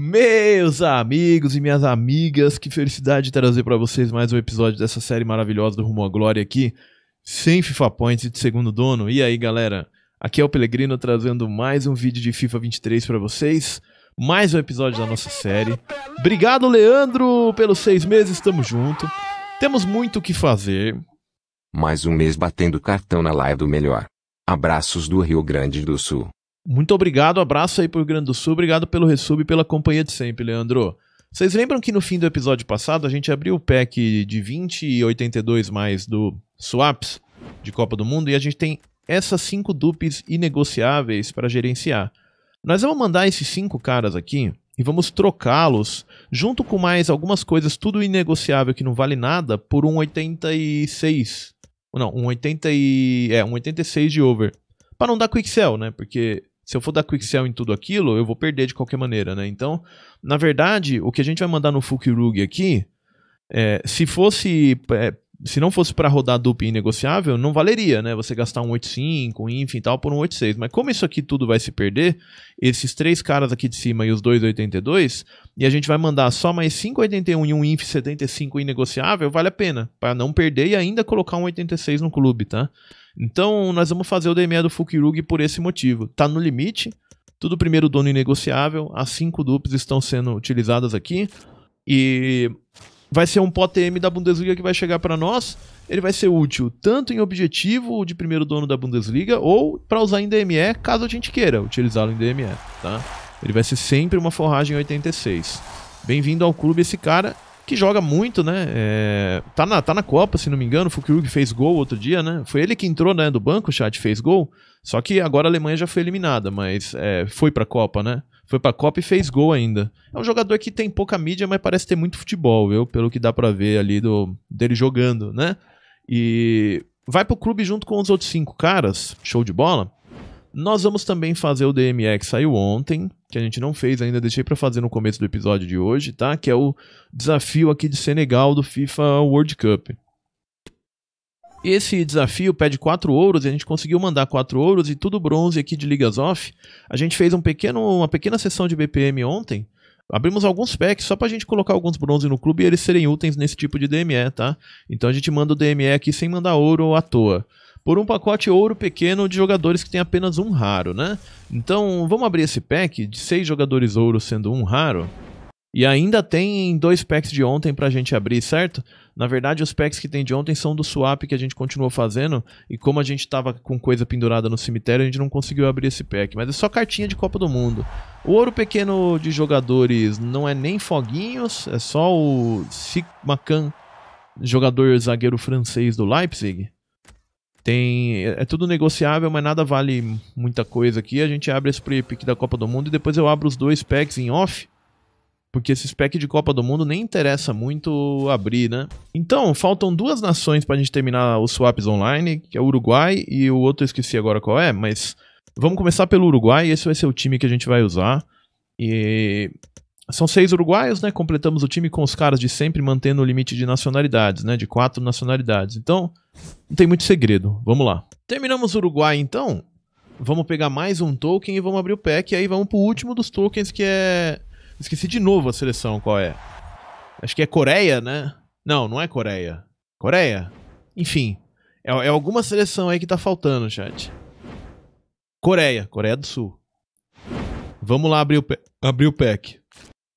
Meus amigos e minhas amigas, que felicidade trazer para vocês mais um episódio dessa série maravilhosa do Rumo à Glória aqui, sem FIFA Points e de segundo dono. E aí, galera? Aqui é o Pelegrino trazendo mais um vídeo de FIFA 23 para vocês, mais um episódio da nossa série. Obrigado, Leandro, pelos seis meses, estamos junto. Temos muito o que fazer. Mais um mês batendo cartão na live do melhor. Abraços do Rio Grande do Sul. Muito obrigado, abraço aí pro Rio Grande do Sul, obrigado pelo resub e pela companhia de sempre, Leandro. Vocês lembram que no fim do episódio passado a gente abriu o pack de 20 e 82 mais do Swaps de Copa do Mundo e a gente tem essas cinco dupes inegociáveis para gerenciar. Nós vamos mandar esses cinco caras aqui e vamos trocá-los junto com mais algumas coisas, tudo inegociável que não vale nada, por um 86. Não, um 80 e, é, um 86 de over. Para não dar quick sell, né? Porque se eu for dar quick sell em tudo aquilo, eu vou perder de qualquer maneira, né? Então, na verdade, o que a gente vai mandar no Fukirug aqui, é, se fosse é, se não fosse para rodar dupla e negociável, não valeria, né? Você gastar um 8.5, um inf e tal por um 8.6. Mas como isso aqui tudo vai se perder, esses três caras aqui de cima e os dois 82, e a gente vai mandar só mais 5.81 e um inf 75 inegociável, vale a pena, para não perder e ainda colocar um 86 no clube, tá? Então, nós vamos fazer o DME do Fukirug por esse motivo. Está no limite, tudo primeiro dono inegociável, as cinco dupes estão sendo utilizadas aqui. E vai ser um POTM da Bundesliga que vai chegar para nós. Ele vai ser útil tanto em objetivo de primeiro dono da Bundesliga ou para usar em DME, caso a gente queira utilizá-lo em DME, tá? Ele vai ser sempre uma forragem 86. Bem-vindo ao clube esse cara que joga muito, né? É, tá, na, tá na Copa, se não me engano. O fez gol outro dia, né? Foi ele que entrou né, do banco, o chat fez gol. Só que agora a Alemanha já foi eliminada, mas é, foi pra Copa, né? Foi pra Copa e fez gol ainda. É um jogador que tem pouca mídia, mas parece ter muito futebol, viu? Pelo que dá pra ver ali do, dele jogando, né? E vai pro clube junto com os outros cinco caras, show de bola. Nós vamos também fazer o DME que saiu ontem, que a gente não fez ainda, deixei para fazer no começo do episódio de hoje, tá? Que é o desafio aqui de Senegal do FIFA World Cup. Esse desafio pede 4 ouros e a gente conseguiu mandar 4 ouros e tudo bronze aqui de ligas off. A gente fez um pequeno, uma pequena sessão de BPM ontem. Abrimos alguns packs só pra gente colocar alguns bronze no clube e eles serem úteis nesse tipo de DME, tá? Então a gente manda o DME aqui sem mandar ouro à toa por um pacote ouro pequeno de jogadores que tem apenas um raro, né? Então vamos abrir esse pack de seis jogadores ouro sendo um raro. E ainda tem dois packs de ontem pra gente abrir, certo? Na verdade, os packs que tem de ontem são do swap que a gente continuou fazendo. E como a gente tava com coisa pendurada no cemitério, a gente não conseguiu abrir esse pack. Mas é só cartinha de Copa do Mundo. O ouro pequeno de jogadores não é nem foguinhos, é só o Sigmacan, jogador zagueiro francês do Leipzig. Tem, é, é tudo negociável, mas nada vale muita coisa aqui. A gente abre esse pre pick da Copa do Mundo e depois eu abro os dois packs em off. Porque esse pack de Copa do Mundo nem interessa muito abrir, né? Então, faltam duas nações pra gente terminar os swaps online, que é o Uruguai e o outro eu esqueci agora qual é, mas vamos começar pelo Uruguai, esse vai ser o time que a gente vai usar. E são seis uruguaios, né? Completamos o time com os caras de sempre, mantendo o limite de nacionalidades, né? De quatro nacionalidades. Então, não tem muito segredo. Vamos lá. Terminamos o Uruguai, então. Vamos pegar mais um token e vamos abrir o pack. E aí vamos pro último dos tokens, que é. Esqueci de novo a seleção, qual é? Acho que é Coreia, né? Não, não é Coreia. Coreia? Enfim. É, é alguma seleção aí que tá faltando, chat. Coreia, Coreia do Sul. Vamos lá abrir o, abrir o pack.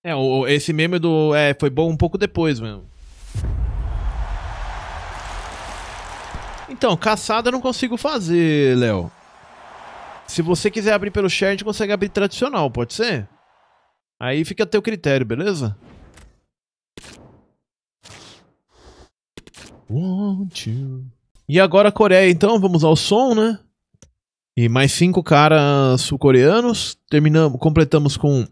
É, o, esse meme do. É, foi bom um pouco depois mesmo. Então, caçada eu não consigo fazer, Léo. Se você quiser abrir pelo share, a gente consegue abrir tradicional, pode ser? Aí fica a teu critério, beleza? Want you. E agora a Coreia, então, vamos ao som, né? E mais cinco caras sul-coreanos. Terminamos, completamos com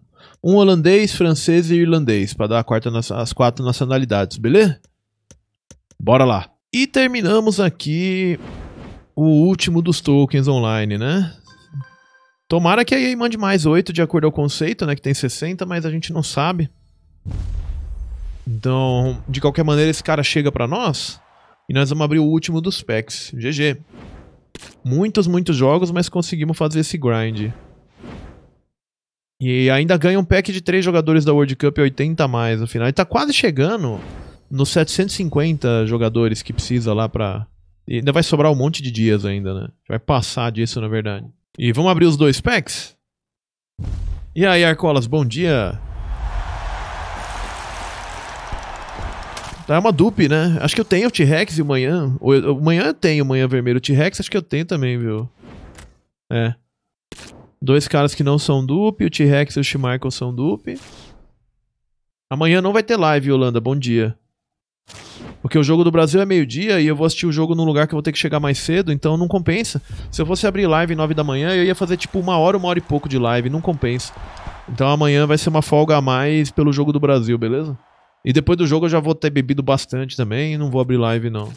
um holandês, francês e irlandês, para dar quarta, as quatro nacionalidades, beleza? Bora lá. E terminamos aqui o último dos tokens online, né? Tomara que a EA mande mais 8 de acordo ao conceito, né? Que tem 60, mas a gente não sabe. Então, de qualquer maneira, esse cara chega pra nós e nós vamos abrir o último dos packs. GG. Muitos, muitos jogos, mas conseguimos fazer esse grind. E ainda ganha um pack de três jogadores da World Cup 80 a mais no final. Ele tá quase chegando nos 750 jogadores que precisa lá pra. E ainda vai sobrar um monte de dias ainda, né? Vai passar disso, na verdade. E vamos abrir os dois packs? E aí, Arcolas, bom dia! Tá, é uma dupe, né? Acho que eu tenho o T-Rex e o manhã. O eu tenho o manhã vermelho. O T-Rex acho que eu tenho também, viu? É. Dois caras que não são dupe, o T-Rex e o Schmeichel são dupe. Amanhã não vai ter live, Holanda, bom dia. Porque o jogo do Brasil é meio-dia e eu vou assistir o jogo num lugar que eu vou ter que chegar mais cedo, então não compensa. Se eu fosse abrir live 9 da manhã, eu ia fazer tipo uma hora, uma hora e pouco de live, não compensa. Então amanhã vai ser uma folga a mais pelo jogo do Brasil, beleza? E depois do jogo eu já vou ter bebido bastante também e não vou abrir live não.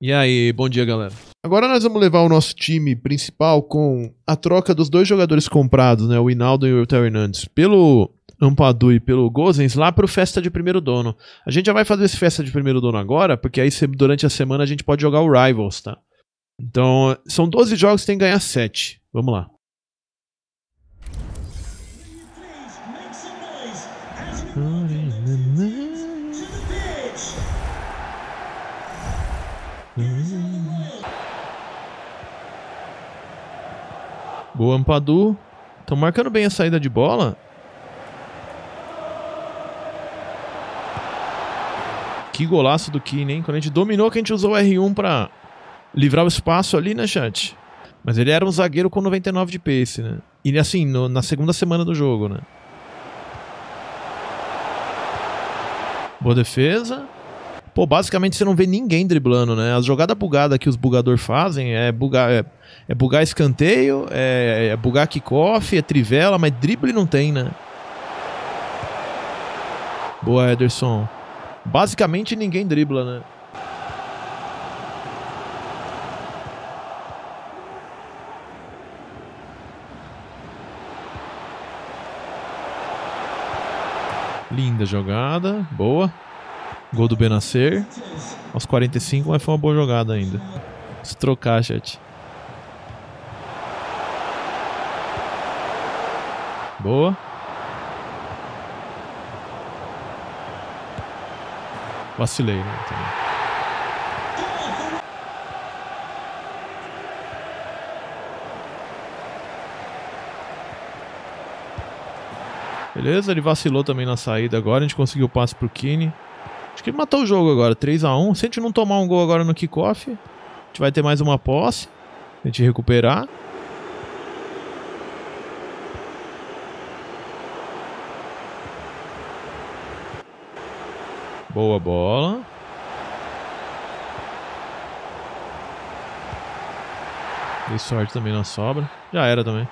E aí, bom dia, galera. Agora nós vamos levar o nosso time principal com a troca dos dois jogadores comprados, né, o Hinaldo e o Theo Hernandes, pelo Ampadu e pelo Gozens lá para o Festa de Primeiro Dono. A gente já vai fazer esse Festa de Primeiro Dono agora, porque aí durante a semana a gente pode jogar o Rivals, tá? Então, são 12 jogos, tem que ganhar 7. Vamos lá. mm Boa, Ampadu. Estão marcando bem a saída de bola. Que golaço do Kine, hein? Quando a gente dominou, que a gente usou o R1 pra livrar o espaço ali, né, chat? Mas ele era um zagueiro com 99 de pace, né? E assim, no, na segunda semana do jogo, né? Boa defesa. Pô, basicamente você não vê ninguém driblando, né? As jogada bugada que os bugador fazem é bugar, é, é bugar escanteio, é, é bugar kickoff, é trivela, mas drible não tem, né? Boa, Ederson. Basicamente ninguém dribla, né? Linda jogada, boa. Gol do Benacer. Aos 45, mas foi uma boa jogada ainda. Se trocar, chat. Boa. Vacilei né, Beleza, ele vacilou também na saída agora. A gente conseguiu o passe pro Kine. Acho que ele matou o jogo agora, 3 a 1 Se a gente não tomar um gol agora no kickoff, a gente vai ter mais uma posse. A gente recuperar. Boa bola. Dei sorte também na sobra. Já era também.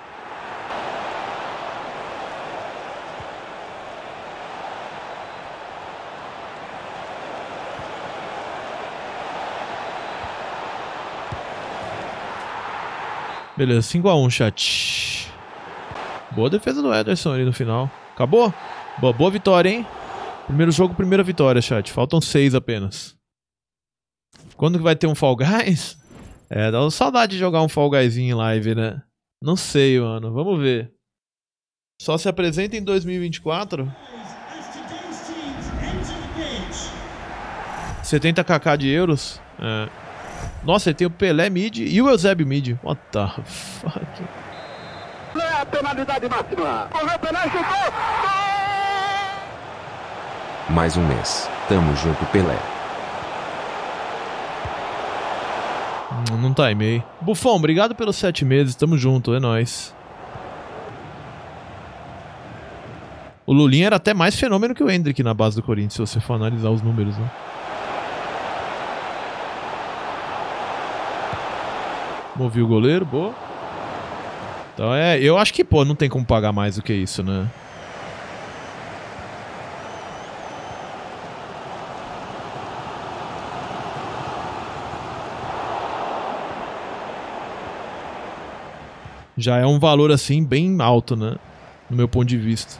Beleza, 5x1, chat. Boa defesa do Ederson ali no final. Acabou? Boa, boa vitória, hein? Primeiro jogo, primeira vitória, chat. Faltam seis apenas. Quando que vai ter um Fall Guys? É, dá saudade de jogar um Fall Guys em live, né? Não sei, mano. Vamos ver. Só se apresenta em 2024. 70kk de euros? É. Nossa, ele tem o Pelé mid e o Eusebio mid. What the fuck? É a penalidade máxima. Correu Pelé, chutou. Mais um mês. Tamo junto, Pelé. Hum, não timei. Tá Bufão, obrigado pelos sete meses. Tamo junto, é nóis. O Lulinha era até mais fenômeno que o Hendrick na base do Corinthians, se você for analisar os números, né? Movi o goleiro, boa. Então é, eu acho que, pô, não tem como pagar mais do que isso, né? Já é um valor assim bem alto, né? No meu ponto de vista.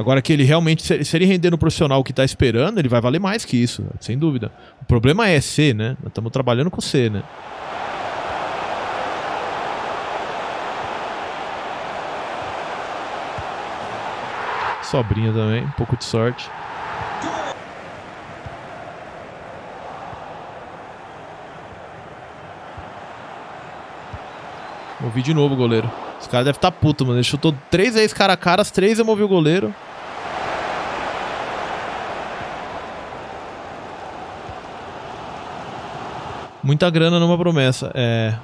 Agora que ele realmente, se ele render no profissional que está esperando, ele vai valer mais que isso, sem dúvida. O problema é C, né? Nós estamos trabalhando com C, né? Sobrinha também, um pouco de sorte. Movi de novo o goleiro. Os caras devem estar tá puto, mano. Ele chutou três vezes cara a cara, as três eu movi o goleiro. Muita grana numa promessa. É.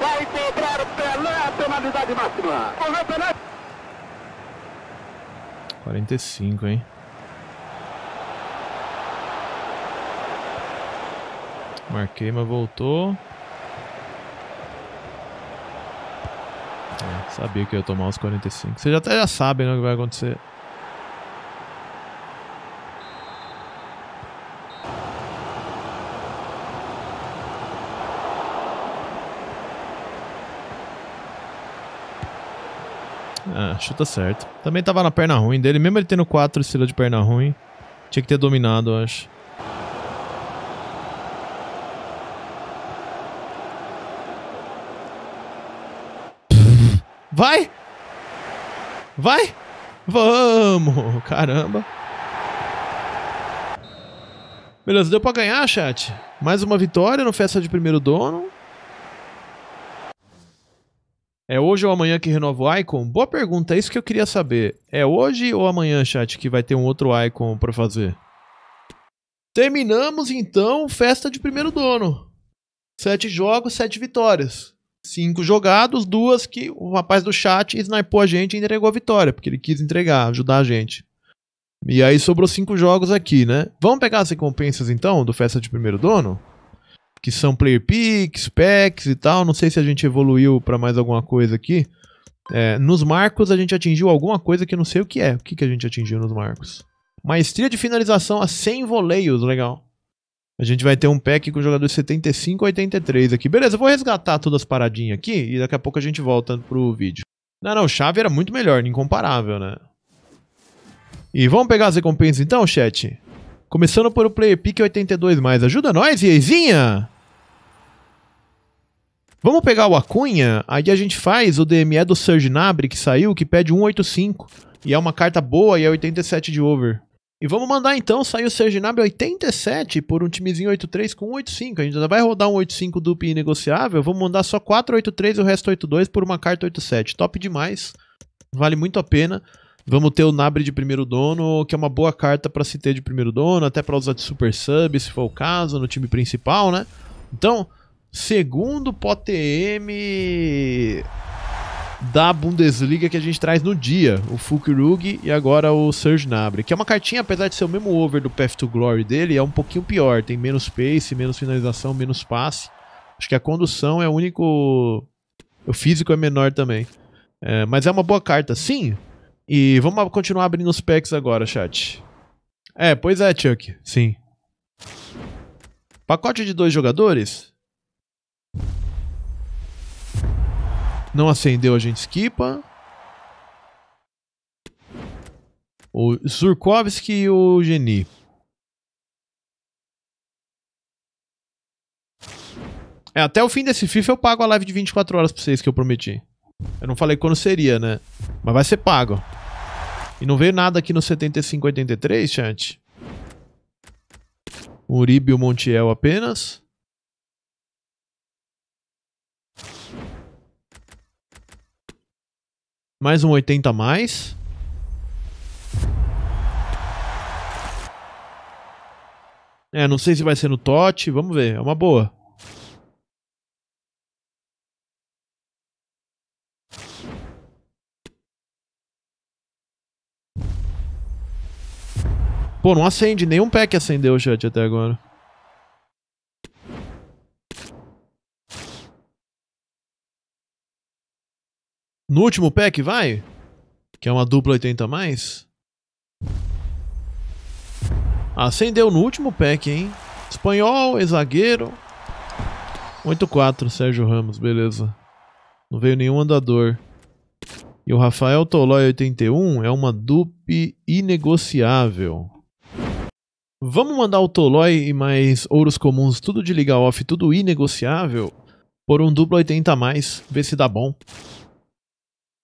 Vai cobrar o Pelé, penalidade máxima. Correu Pelé. 45, hein? Marquei, mas voltou. Sabia que eu ia tomar os 45. Vocês até já sabem né, o que vai acontecer. Ah, chuta tá certo. Também tava na perna ruim dele, mesmo ele tendo 4 estilo de perna ruim. Tinha que ter dominado, eu acho. Vai! Vai! Vamos! Caramba! Beleza, deu pra ganhar, chat. Mais uma vitória no Festa de Primeiro Dono. É hoje ou amanhã que renova o Icon? Boa pergunta, é isso que eu queria saber. É hoje ou amanhã, chat, que vai ter um outro Icon pra fazer? Terminamos, então, Festa de Primeiro Dono. Sete jogos, sete vitórias cinco jogados, duas que o rapaz do chat snipou a gente e entregou a vitória, porque ele quis entregar, ajudar a gente. E aí sobrou cinco jogos aqui, né? Vamos pegar as recompensas então do Festa de Primeiro Dono? Que são player picks, packs e tal. Não sei se a gente evoluiu para mais alguma coisa aqui. É, nos marcos a gente atingiu alguma coisa que eu não sei o que é. O que, que a gente atingiu nos marcos? Maestria de finalização a 100 voleios, legal. A gente vai ter um pack com jogadores 75 e 83 aqui. Beleza, eu vou resgatar todas as paradinhas aqui e daqui a pouco a gente volta pro vídeo. Não, não, chave era muito melhor, incomparável, né? E vamos pegar as recompensas então, chat? Começando por o Player Pick 82+. Mais. Ajuda nós, Iezinha! Vamos pegar o Acunha, aí a gente faz o DME do Surge Nabre que saiu, que pede 185. E é uma carta boa e é 87 de over. E vamos mandar então, saiu o Serginab 87 por um timezinho 83 com 85. A gente ainda vai rodar um 85 duplo inegociável. Vamos mandar só 483 e o resto 82 por uma carta 87. Top demais. Vale muito a pena. Vamos ter o Nabre de primeiro dono, que é uma boa carta para se ter de primeiro dono, até para usar de super sub, se for o caso, no time principal, né? Então, segundo POTM da Bundesliga que a gente traz no dia, o Fulkrug e agora o Serge Nabre que é uma cartinha, apesar de ser o mesmo over do Path to Glory dele, é um pouquinho pior, tem menos pace, menos finalização, menos passe. Acho que a condução é o único... O físico é menor também. É, mas é uma boa carta, sim. E vamos continuar abrindo os packs agora, chat. É, pois é, Chuck. Sim. Pacote de dois jogadores? Não acendeu, a gente esquipa. O Zurkovski e o Geni. É, até o fim desse FIFA eu pago a live de 24 horas pra vocês que eu prometi. Eu não falei quando seria, né? Mas vai ser pago. E não veio nada aqui no 7583, chat. Uribe e o Montiel apenas. Mais um 80 a mais. É, não sei se vai ser no TOT, vamos ver, é uma boa. Pô, não acende, nenhum pack acendeu o chat até agora. No último pack, vai? Que é uma dupla 80 a mais. Acendeu no último pack, hein? Espanhol, zagueiro. 8-4, Sérgio Ramos, beleza. Não veio nenhum andador. E o Rafael Tolói 81 é uma dupe inegociável. Vamos mandar o Tolói e mais ouros comuns, tudo de liga off, tudo inegociável, por um duplo 80 a mais, ver se dá bom.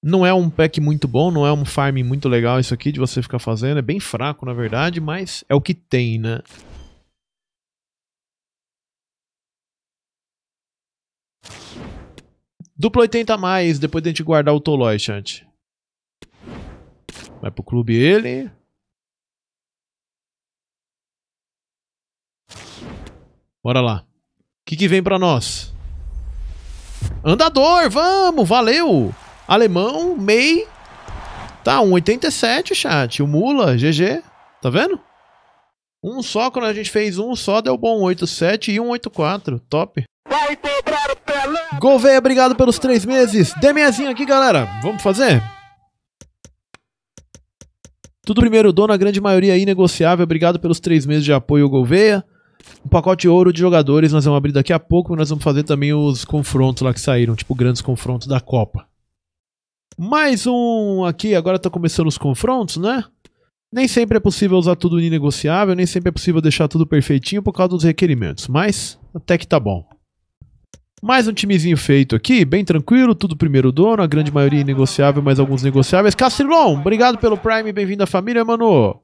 Não é um pack muito bom, não é um farm muito legal isso aqui de você ficar fazendo. É bem fraco, na verdade, mas é o que tem, né? Duplo 80 a mais, depois da gente guardar o Toloi, chat. Vai pro clube ele. Bora lá. O que, que vem pra nós? Andador, vamos, valeu! Alemão, MEI. Tá, 1,87, chat. O Mula, GG. Tá vendo? Um só, quando a gente fez um só, deu bom. 1,87 e 1,84. Top. Gouveia, obrigado pelos três meses. Demezinho aqui, galera. Vamos fazer? Tudo primeiro dono, a grande maioria aí é negociável. Obrigado pelos três meses de apoio, Gouveia. Um pacote ouro de jogadores nós vamos abrir daqui a pouco. Nós vamos fazer também os confrontos lá que saíram, tipo grandes confrontos da Copa. Mais um aqui, agora tá começando os confrontos, né? Nem sempre é possível usar tudo negociável, nem sempre é possível deixar tudo perfeitinho por causa dos requerimentos, mas até que tá bom. Mais um timezinho feito aqui, bem tranquilo, tudo primeiro dono, a grande maioria negociável, mas alguns negociáveis. Castrilon, obrigado pelo Prime, bem-vindo à família, mano!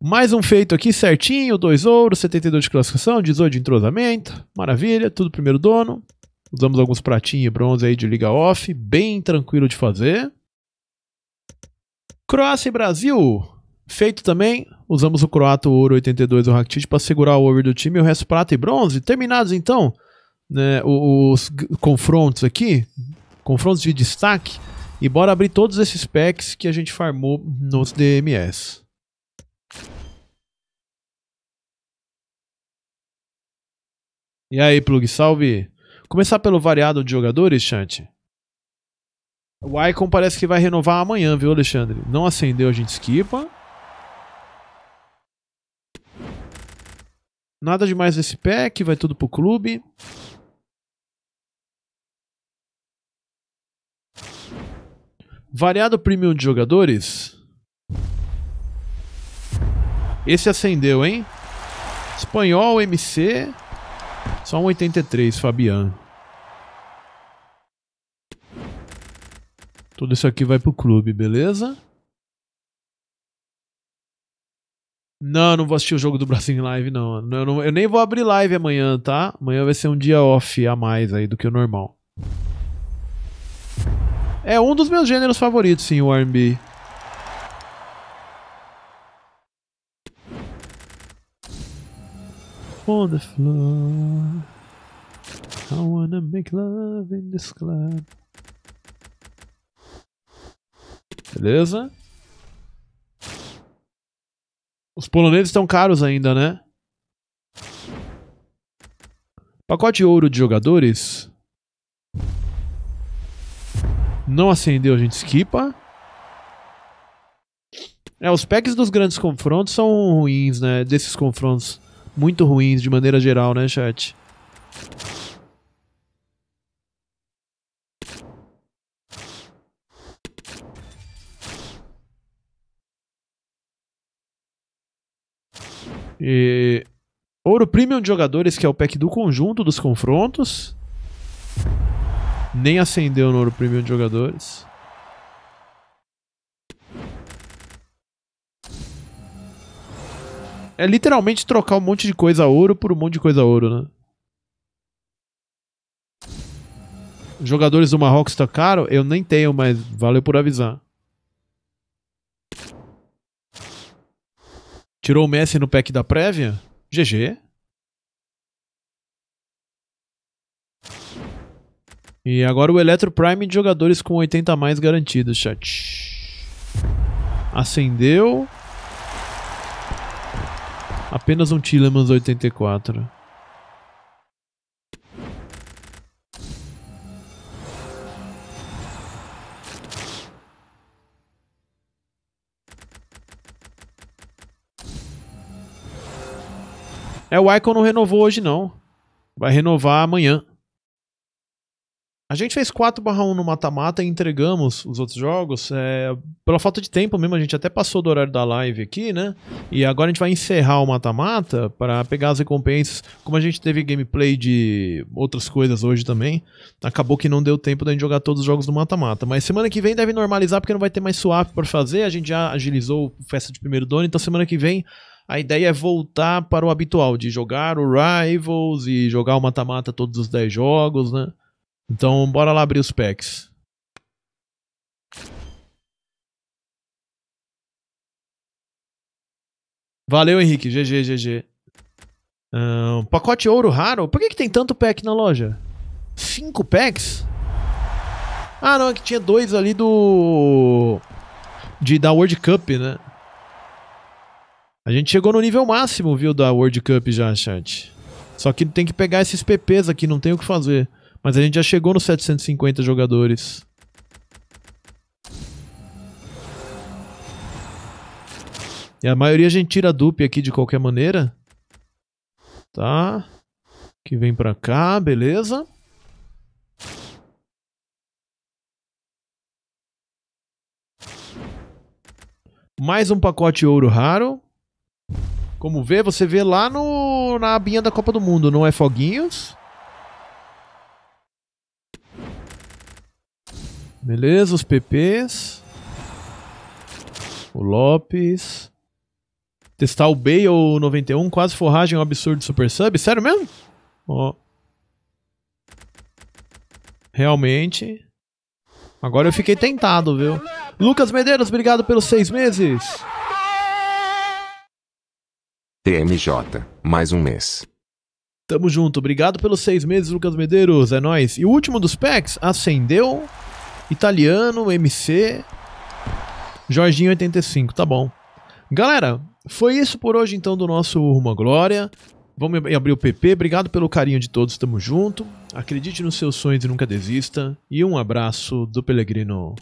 Mais um feito aqui certinho, dois ouros, 72 de classificação, 18 de entrosamento, maravilha, tudo primeiro dono. Usamos alguns pratinhos e bronze aí de liga off, bem tranquilo de fazer. Croácia e Brasil, feito também. Usamos o croato ouro 82 do Rakitic para segurar o over do time e o resto prata e bronze. Terminados então né, os confrontos aqui, confrontos de destaque. E bora abrir todos esses packs que a gente farmou nos DMS. E aí, Plug, salve! Começar pelo variado de jogadores, Chante. O Icon parece que vai renovar amanhã, viu, Alexandre? Não acendeu, a gente esquipa. Nada demais nesse pack, vai tudo pro clube. Variado premium de jogadores. Esse acendeu, hein? Espanhol, MC. Só um 83, Fabiano. Tudo isso aqui vai pro clube, beleza? Não, não vou assistir o jogo do Brasil em live, não. Eu, não. eu, nem vou abrir live amanhã, tá? Amanhã vai ser um dia off a mais aí do que o normal. É um dos meus gêneros favoritos, sim, o R&B. On the floor I wanna make love in this club Beleza. Os poloneses estão caros ainda, né? Pacote ouro de jogadores. Não acendeu, a gente esquipa. É, os packs dos grandes confrontos são ruins, né? Desses confrontos muito ruins de maneira geral, né, chat? E ouro premium de jogadores, que é o pack do conjunto dos confrontos. Nem acendeu no ouro premium de jogadores. É literalmente trocar um monte de coisa ouro por um monte de coisa ouro, né? Jogadores do Marrocos tá caro? Eu nem tenho, mas valeu por avisar. Tirou o Messi no pack da prévia? GG. E agora o Electro Prime de jogadores com 80 a mais garantidos, chat. Acendeu. Apenas um Tillemans 84. É, o Icon não renovou hoje, não. Vai renovar amanhã. A gente fez 4/1 no mata-mata e entregamos os outros jogos. É, pela falta de tempo mesmo, a gente até passou do horário da live aqui, né? E agora a gente vai encerrar o mata-mata para pegar as recompensas. Como a gente teve gameplay de outras coisas hoje também, acabou que não deu tempo da gente jogar todos os jogos do mata-mata. Mas semana que vem deve normalizar porque não vai ter mais swap para fazer. A gente já agilizou o festa de primeiro dono, então semana que vem a ideia é voltar para o habitual, de jogar o Rivals e jogar o mata-mata todos os 10 jogos, né? Então, bora lá abrir os packs. Valeu, Henrique. GG, GG. Um, pacote ouro raro? Por que, que tem tanto pack na loja? Cinco packs? Ah, não, é que tinha dois ali do... De, da World Cup, né? A gente chegou no nível máximo, viu, da World Cup já, chat. Só que tem que pegar esses PPs aqui, não tem o que fazer. Mas a gente já chegou nos 750 jogadores. E a maioria a gente tira a dupe aqui de qualquer maneira. Tá. Que vem pra cá, beleza. Mais um pacote ouro raro. Como vê, você vê lá no, na abinha da Copa do Mundo, não é foguinhos? Beleza, os PPs. O Lopes. Testar o Bale 91, quase forragem, um absurdo super sub. Sério mesmo? Ó. Realmente. Agora eu fiquei tentado, viu? Lucas Medeiros, obrigado pelos seis meses. TMJ, mais um mês. Tamo junto, obrigado pelos seis meses, Lucas Medeiros, é nóis. E o último dos packs, Acendeu, Italiano, MC, Jorginho 85, tá bom. Galera, foi isso por hoje então do nosso Rumo Glória. Vamos abrir o PP, obrigado pelo carinho de todos, tamo junto. Acredite nos seus sonhos e nunca desista. E um abraço do Pelegrino.